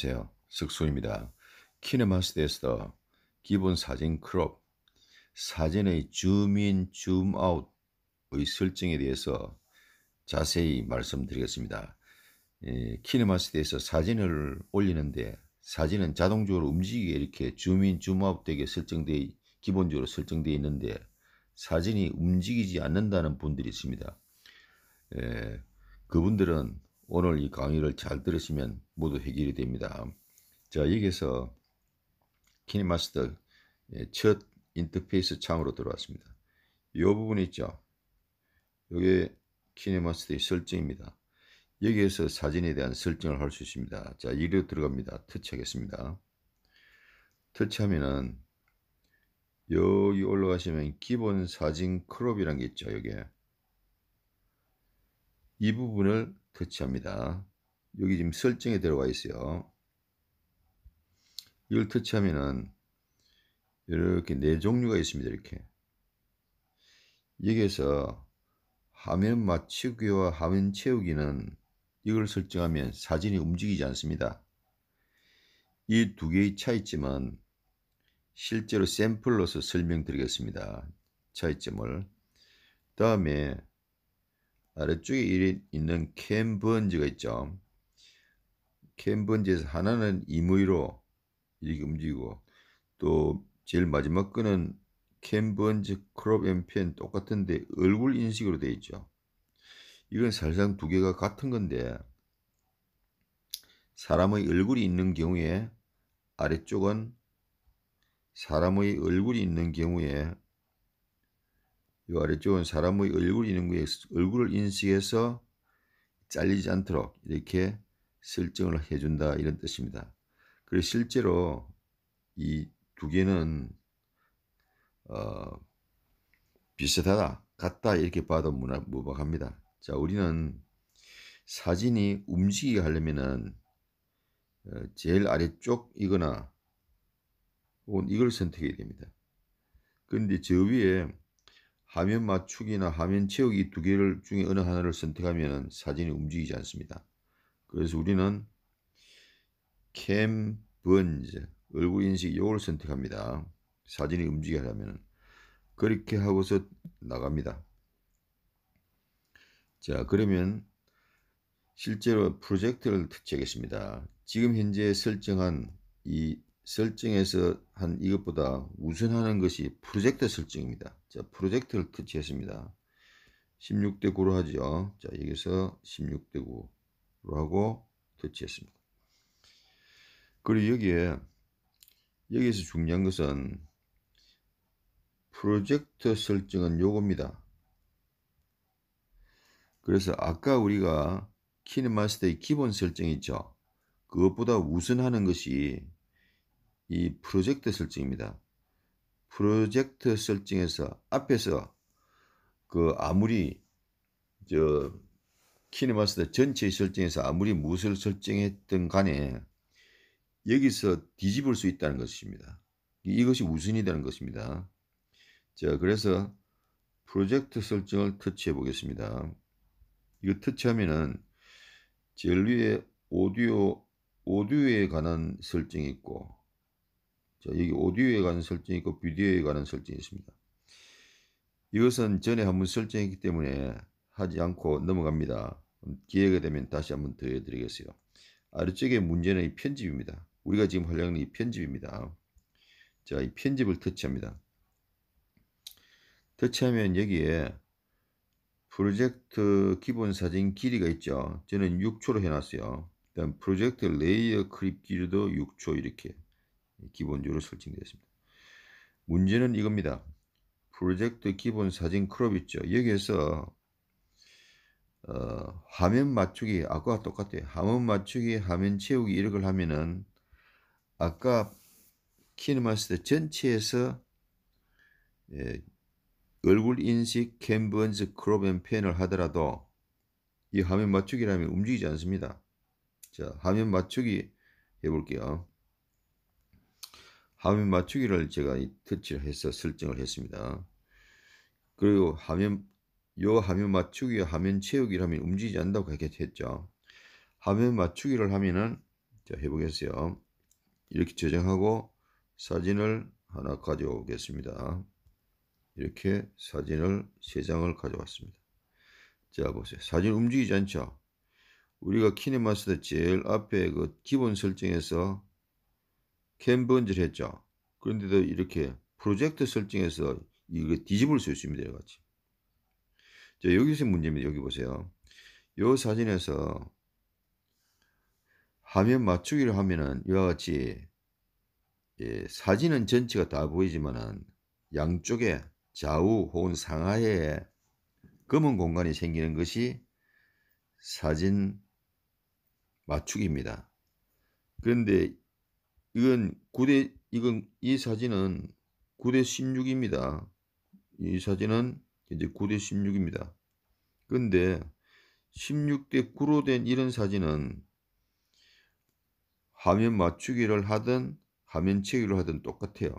안녕하세요. 슥소입니다. 키네마스에서 기본 사진 크롭, 사진의 줌인, 줌아웃의 설정에 대해서 자세히 말씀드리겠습니다. 예, 키네마스에서 사진을 올리는데 사진은 자동적으로 움직이게 이렇게 줌인, 줌아웃 되게 설정되어 기본적으로 설정되어 있는데 사진이 움직이지 않는다는 분들이 있습니다. 에, 예, 그분들은 오늘 이 강의를 잘 들으시면 모두 해결이 됩니다. 자 여기서 키니마스터 예, 첫 인터페이스 창으로 들어왔습니다. 이 부분 있죠. 이게 키네마스터의 설정입니다. 여기에서 사진에 대한 설정을 할 수 있습니다. 자, 이로 리 들어갑니다. 터치하겠습니다. 터치하면은 여기 올라가시면 기본 사진 크롭이란 게 있죠. 여기에 이 부분을 터치합니다. 여기 지금 설정에 들어가 있어요. 이걸 터치하면은 이렇게 네 종류가 있습니다. 이렇게 여기에서 화면 맞추기와 화면 채우기는 이걸 설정하면 사진이 움직이지 않습니다. 이 두 개의 차이점은 실제로 샘플로서 설명드리겠습니다. 차이점을 다음에 아래쪽에 있는 캔번지가 있죠. 캔번지에서 하나는 임의로 이렇게 움직이고 또 제일 마지막 거는 캔번지 크롭 앤 펜 똑같은데 얼굴 인식으로 되어 있죠. 이건 사실상 두 개가 같은 건데 사람의 얼굴이 있는 경우에 아래쪽은 사람의 얼굴이 있는 경우에 이 아래쪽은 사람의 얼굴 있는 거에 얼굴을 인식해서 잘리지 않도록 이렇게 설정을 해준다 이런 뜻입니다. 그리고 실제로 이 두 개는 어, 비슷하다, 같다 이렇게 봐도 무나, 무박합니다. 자, 우리는 사진이 움직이게 하려면은 어, 제일 아래쪽이거나 혹은 이걸 선택해야 됩니다. 그런데 저 위에 화면 맞추기나 화면 채우기 두 개를 중에 어느 하나를 선택하면 사진이 움직이지 않습니다. 그래서 우리는 캠 번즈 얼굴 인식 요걸 선택합니다. 사진이 움직이려면 그렇게 하고서 나갑니다. 자 그러면 실제로 프로젝트를 채겠습니다. 지금 현재 설정한 이 설정에서 한 이것보다 우선하는 것이 프로젝트 설정입니다. 자, 프로젝트를 터치했습니다. 16대 9로 하죠. 자, 여기서 16대 9로 하고 터치했습니다. 그리고 여기에 여기에서 중요한 것은 프로젝트 설정은 요겁니다. 그래서 아까 우리가 키네마스터의 기본 설정이 있죠. 그것보다 우선하는 것이 이 프로젝트 설정입니다. 프로젝트 설정에서 앞에서 그 아무리 저 키네마스터 전체 설정에서 아무리 무엇을 설정했든 간에 여기서 뒤집을 수 있다는 것입니다. 이것이 우선이 되는 것입니다. 자, 그래서 프로젝트 설정을 터치해 보겠습니다. 이거 터치하면은 제일 위에 오디오, 오디오에 관한 설정이 있고 자, 여기 오디오에 관한 설정이 있고 비디오에 관한 설정이 있습니다. 이것은 전에 한번 설정했기 때문에 하지 않고 넘어갑니다. 기회가 되면 다시 한번 더 해드리겠어요. 아래쪽에 문제는 이 편집입니다. 우리가 지금 활용하는 이 편집입니다. 자, 이 편집을 터치합니다. 터치하면 여기에 프로젝트 기본 사진 길이가 있죠. 저는 6초로 해놨어요. 일단 프로젝트 레이어 크립 길이도 6초 이렇게 기본적으로 설정되었습니다. 문제는 이겁니다. 프로젝트 기본 사진 크롭 있죠. 여기에서 어, 화면 맞추기 아까와 똑같아요. 화면 맞추기, 화면 채우기 이런 걸 하면은 아까 키네마스터 전체에서 예, 얼굴 인식, 캔버언즈, 크롭 앤 펜을 하더라도 이 화면 맞추기라면 움직이지 않습니다. 자, 화면 맞추기 해볼게요. 화면 맞추기를 제가 터치를 해서 설정을 했습니다. 그리고 화면 요 화면 맞추기 화면 채우기를 하면 움직이지 않는다고 그렇게 했죠. 화면 맞추기를 하면은 자 해보겠어요. 이렇게 저장하고 사진을 하나 가져오겠습니다. 이렇게 사진을 세 장을 가져왔습니다. 자 보세요. 사진 움직이지 않죠. 우리가 키네마스터 제일 앞에 그 기본 설정에서 캔번질 했죠. 그런데도 이렇게 프로젝트 설정에서 이거 뒤집을 수 있습니다. 이와 같이. 자, 여기서 문제입니다. 여기 보세요. 이 사진에서 화면 맞추기를 하면은 이와 같이 예, 사진은 전체가 다 보이지만은 양쪽에 좌우 혹은 상하에 검은 공간이 생기는 것이 사진 맞추기입니다. 그런데 이건 9대 이건 이 사진은 9대 16입니다. 이 사진은 이제 9대 16입니다. 근데 16대 9로 된 이런 사진은 화면 맞추기를 하든 화면 채우기를 하든 똑같아요.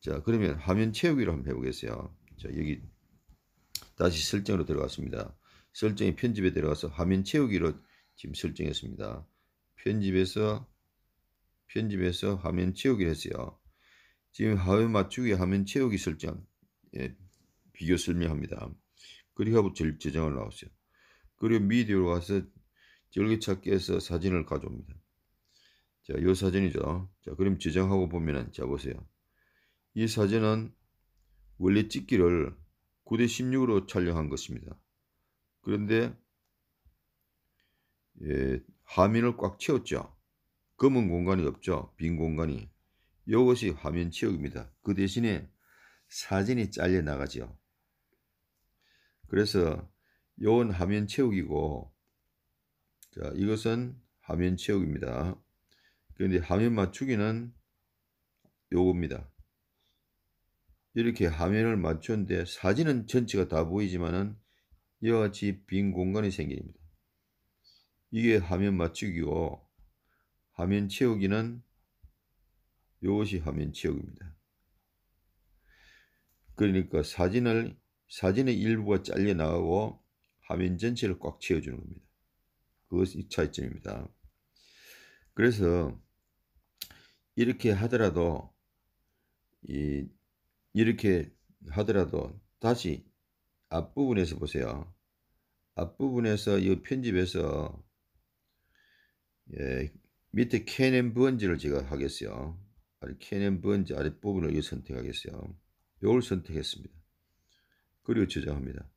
자 그러면 화면 채우기를 한번 해보겠어요. 자 여기 다시 설정으로 들어갔습니다. 설정이 편집에 들어가서 화면 채우기로 지금 설정했습니다. 편집에서 편집해서 화면 채우기를 했어요. 지금 화면 맞추기 화면 채우기 설정 예, 비교 설명합니다. 그리고 저장을 나왔어요 그리고 미디어로 가서 절기찾기에서 사진을 가져옵니다. 자, 요 사진이죠. 자, 그럼 저장하고 보면은 자 보세요. 이 사진은 원래 찍기를 9대 16으로 촬영한 것입니다. 그런데 예, 화면을 꽉 채웠죠. 검은 공간이 없죠. 빈 공간이. 이것이 화면 채우입니다그 대신에 사진이 잘려 나가지요. 그래서 요건 화면 채우기고 자 이것은 화면 채우기입니다. 그런데 화면 맞추기는 요겁니다. 이렇게 화면을 맞추는데 사진은 전체가 다 보이지만은 이와 같이 빈 공간이 생깁니다. 이게 화면 맞추기고 화면 채우기는 이것이 화면 채우기입니다. 그러니까 사진을 사진의 일부가 잘려 나가고 화면 전체를 꽉 채워주는 겁니다. 그것이 차이점입니다. 그래서 이렇게 하더라도 이 이렇게 하더라도 다시 앞부분에서 보세요. 앞부분에서 이 편집에서 예, 밑에 can a n 번지를 제가 하겠어요. 아니, can a n 번지 아랫부분을 선택하겠어요. 이걸 선택했습니다. 그리고 저장합니다.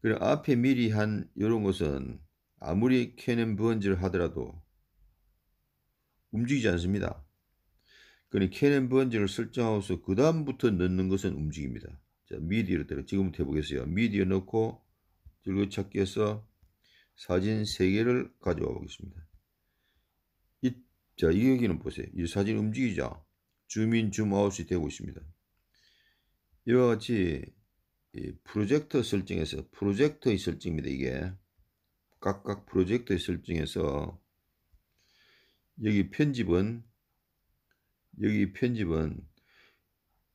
그리고 앞에 미리 한 이런 것은 아무리 can a n 번지를 하더라도 움직이지 않습니다. 그러니 can a n 번지를 설정하고서 그 다음부터 넣는 것은 움직입니다. 자, 미디어를 때려 지금부터 해보겠어요. 미디어 넣고 즐거찾기에서 사진 3개를 가져와 보겠습니다. 자, 이여기는 보세요. 이 사진 움직이자 줌인 줌아웃이 되고 있습니다. 이와 같이 프로젝터 설정에서 프로젝터의 설정입니다. 이게 각각 프로젝터의 설정에서 여기 편집은 여기 편집은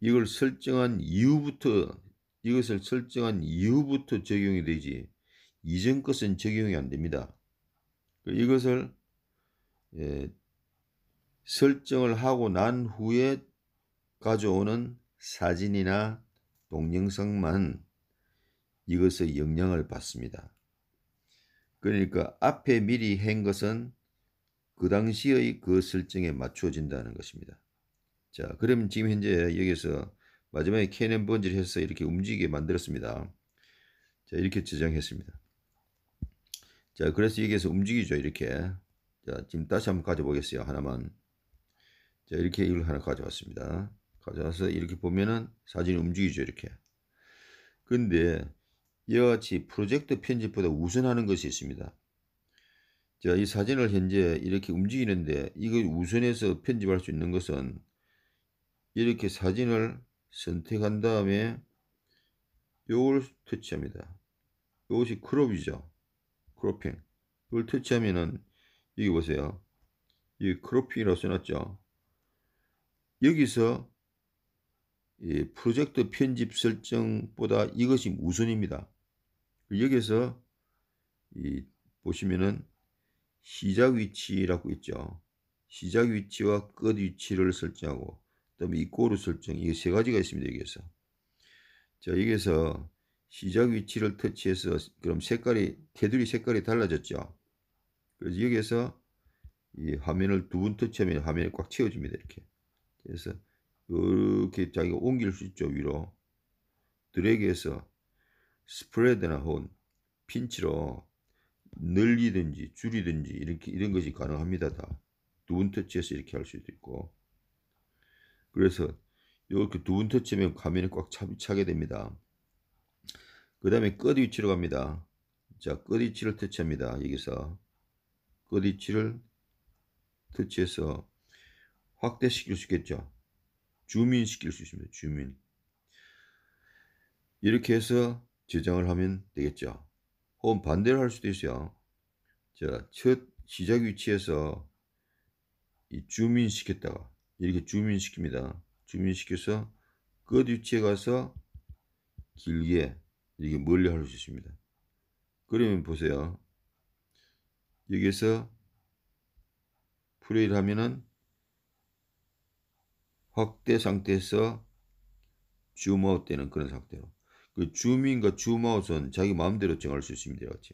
이걸 설정한 이후부터 이것을 설정한 이후부터 적용이 되지 이전 것은 적용이 안 됩니다. 그 이것을 예, 설정을 하고 난 후에 가져오는 사진이나 동영상만 이것의 영향을 받습니다. 그러니까 앞에 미리 한 것은 그 당시의 그 설정에 맞추어진다는 것입니다. 자, 그럼 지금 현재 여기서 마지막에 캐넨 번질해서 이렇게 움직이게 만들었습니다. 자, 이렇게 저장했습니다. 자, 그래서 여기에서 움직이죠, 이렇게. 자, 지금 다시 한번 가져보겠어요, 하나만. 자, 이렇게 이걸 하나 가져왔습니다. 가져와서 이렇게 보면은 사진이 움직이죠, 이렇게. 근데 이와 같이 프로젝트 편집보다 우선하는 것이 있습니다. 자, 이 사진을 현재 이렇게 움직이는데 이걸 우선해서 편집할 수 있는 것은 이렇게 사진을 선택한 다음에 요걸 터치합니다. 요것이 크롭이죠. 크로핑. 이걸 터치하면은 여기 보세요. 이 크로핑이라고 써놨죠. 여기서 예, 프로젝트 편집 설정보다 이것이 우선입니다. 여기서 이, 보시면은 시작 위치라고 있죠. 시작 위치와 끝 위치를 설정하고 그다음에 이꼬르 설정 이 세 가지가 있습니다. 여기에서 자 여기에서 시작 위치를 터치해서 그럼 색깔이 테두리 색깔이 달라졌죠. 그래서 여기에서 이 화면을 두 번 터치하면 화면이 꽉 채워집니다. 이렇게 그래서 이렇게 자기가 옮길 수 있죠 위로 드래그해서 스프레드나 혼 핀치로 늘리든지 줄이든지 이렇게 이런 것이 가능합니다 다 두분 터치해서 이렇게 할 수도 있고 그래서 이렇게 두분 터치면 하가면이꽉 차게 됩니다 그 다음에 끝 위치로 갑니다 자, 끝 위치를 터치합니다. 여기서 끝 위치를 터치해서 확대시킬 수 있겠죠. 주민시킬 수 있습니다. 주민. 이렇게 해서 저장을 하면 되겠죠. 혹은 반대로 할 수도 있어요. 자, 첫 시작 위치에서 이 주민시켰다가 이렇게 주민시킵니다. 주민시켜서 끝 위치에 가서 길게 이렇게 멀리 할 수 있습니다. 그러면 보세요. 여기에서 플레이를 하면은 확대 상태에서 줌아웃 되는 그런 상태로 그 줌인과 줌아웃은 자기 마음대로 정할 수 있습니다. 같이.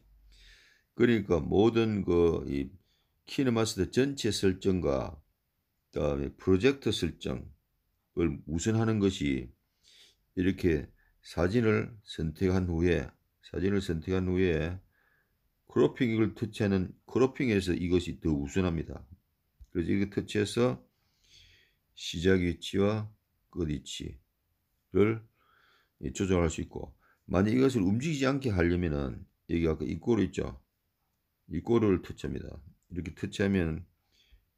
그러니까 모든 그이 키네마스터 전체 설정과 그다음에 프로젝트 설정을 우선하는 것이 이렇게 사진을 선택한 후에 사진을 선택한 후에 크로핑을 터치하는 크로핑에서 이것이 더 우선합니다. 그래서 이거 터치해서 시작 위치와 끝 위치를 예, 조절할 수 있고 만약 이것을 움직이지 않게 하려면은 여기 아까 이 꼬르 있죠 이 꼬르를 터치합니다 이렇게 터치하면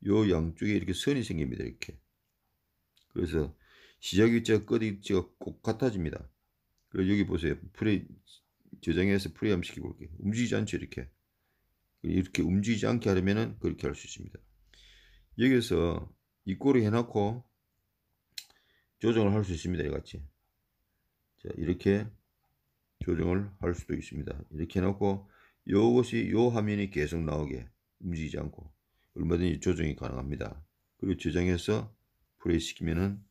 요 양쪽에 이렇게 선이 생깁니다 이렇게 그래서 시작 위치와 끝 위치가 꼭 같아집니다 그리고 여기 보세요 프레 저장해서 프레임 시켜볼게요 움직이지 않죠 이렇게 이렇게 움직이지 않게 하려면은 그렇게 할 수 있습니다 여기서 입꼬리 해놓고 조정을 할 수 있습니다. 이같이 자, 이렇게 조정을 할 수도 있습니다. 이렇게 해놓고 요것이 요 화면이 계속 나오게 움직이지 않고 얼마든지 조정이 가능합니다. 그리고 저장해서 플레이 시키면은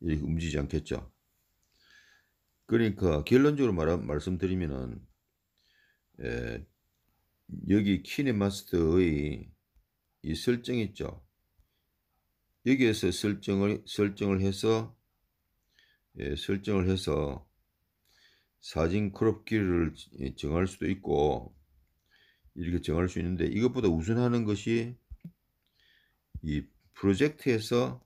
이렇게 움직이지 않겠죠. 그러니까 결론적으로 말, 말씀드리면은 에, 여기 키네마스터의 이 설정 있죠. 여기에서 설정을 설정을 해서 예, 설정을 해서 사진 크롭 길이를 정할 수도 있고 이렇게 정할 수 있는데 이것보다 우선하는 것이 이 프로젝트에서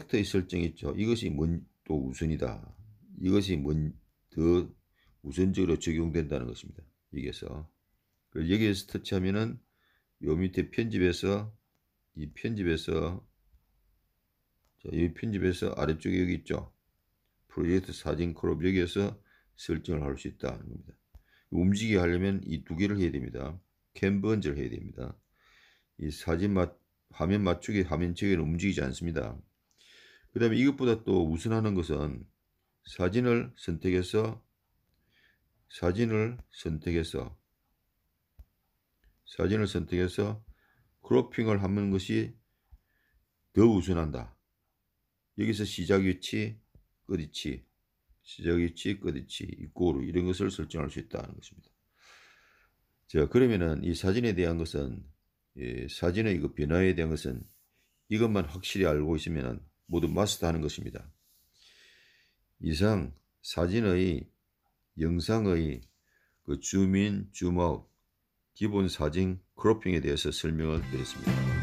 프로젝트의 설정 있죠. 이것이 뭔 또 우선이다. 이것이 뭔 더 우선적으로 적용된다는 것입니다. 여기에서 여기에서 터치하면은 요 밑에 편집에서 이 편집에서 자, 이 편집에서 아래쪽에 여기 있죠. 프로젝트 사진 크롭 여기에서 설정을 할 수 있다 는 겁니다. 움직이 하려면 이 두 개를 해야 됩니다. 캔번즈를 해야 됩니다. 이 사진 맞, 화면 맞추기 화면 측에는 움직이지 않습니다. 그 다음에 이것보다 또 우선하는 것은 사진을 선택해서 사진을 선택해서 사진을 선택해서 크로핑을 하는 것이 더 우선한다. 여기서 시작 위치, 끝 위치, 시작 위치, 끝 위치, 입고로 이런 것을 설정할 수 있다는 것입니다. 자 그러면은 이 사진에 대한 것은 예, 사진의 그 변화에 대한 것은 이것만 확실히 알고 있으면 모두 마스터하는 것입니다. 이상 사진의 영상의 그 줌인 줌아웃 기본 사진 크로핑에 대해서 설명을 드렸습니다.